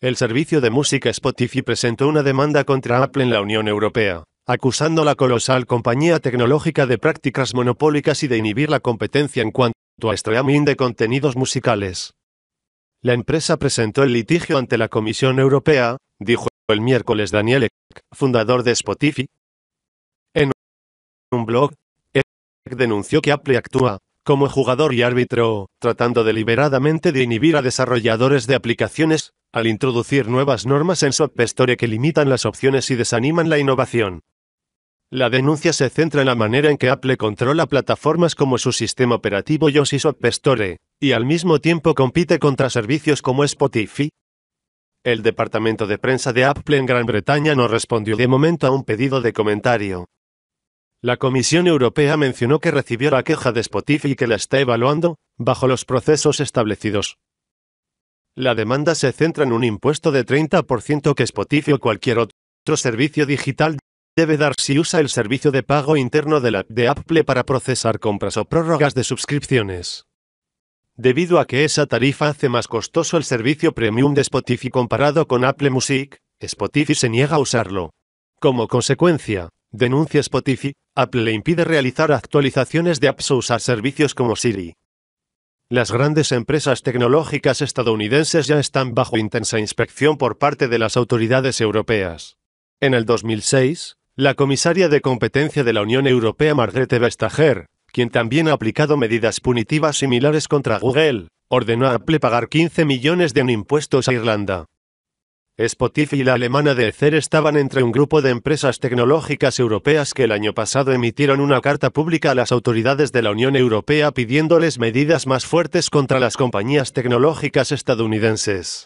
El servicio de música Spotify presentó una demanda contra Apple en la Unión Europea, acusando a la colosal compañía tecnológica de prácticas monopólicas y de inhibir la competencia en cuanto a streaming de contenidos musicales. La empresa presentó el litigio ante la Comisión Europea, dijo el miércoles Daniel Ek, fundador de Spotify. En un blog, Ek denunció que Apple actúa como jugador y árbitro, tratando deliberadamente de inhibir a desarrolladores de aplicaciones, al introducir nuevas normas en su App Store que limitan las opciones y desaniman la innovación. La denuncia se centra en la manera en que Apple controla plataformas como su sistema operativo iOS y su App Store, y al mismo tiempo compite contra servicios como Spotify. El departamento de prensa de Apple en Gran Bretaña no respondió de momento a un pedido de comentario, la Comisión Europea mencionó que recibió la queja de Spotify y que la está evaluando, bajo los procesos establecidos. La demanda se centra en un impuesto de 30% que Spotify o cualquier otro servicio digital debe dar si usa el servicio de pago interno de de Apple para procesar compras o prórrogas de suscripciones. Debido a que esa tarifa hace más costoso el servicio premium de Spotify comparado con Apple Music, Spotify se niega a usarlo. Como consecuencia, Denuncia Spotify, Apple le impide realizar actualizaciones de o usar servicios como Siri. Las grandes empresas tecnológicas estadounidenses ya están bajo intensa inspección por parte de las autoridades europeas. En el 2006, la comisaria de competencia de la Unión Europea Margrethe Vestager, quien también ha aplicado medidas punitivas similares contra Google, ordenó a Apple pagar 15 millones de impuestos a Irlanda. Spotify y la alemana de CER estaban entre un grupo de empresas tecnológicas europeas que el año pasado emitieron una carta pública a las autoridades de la Unión Europea pidiéndoles medidas más fuertes contra las compañías tecnológicas estadounidenses.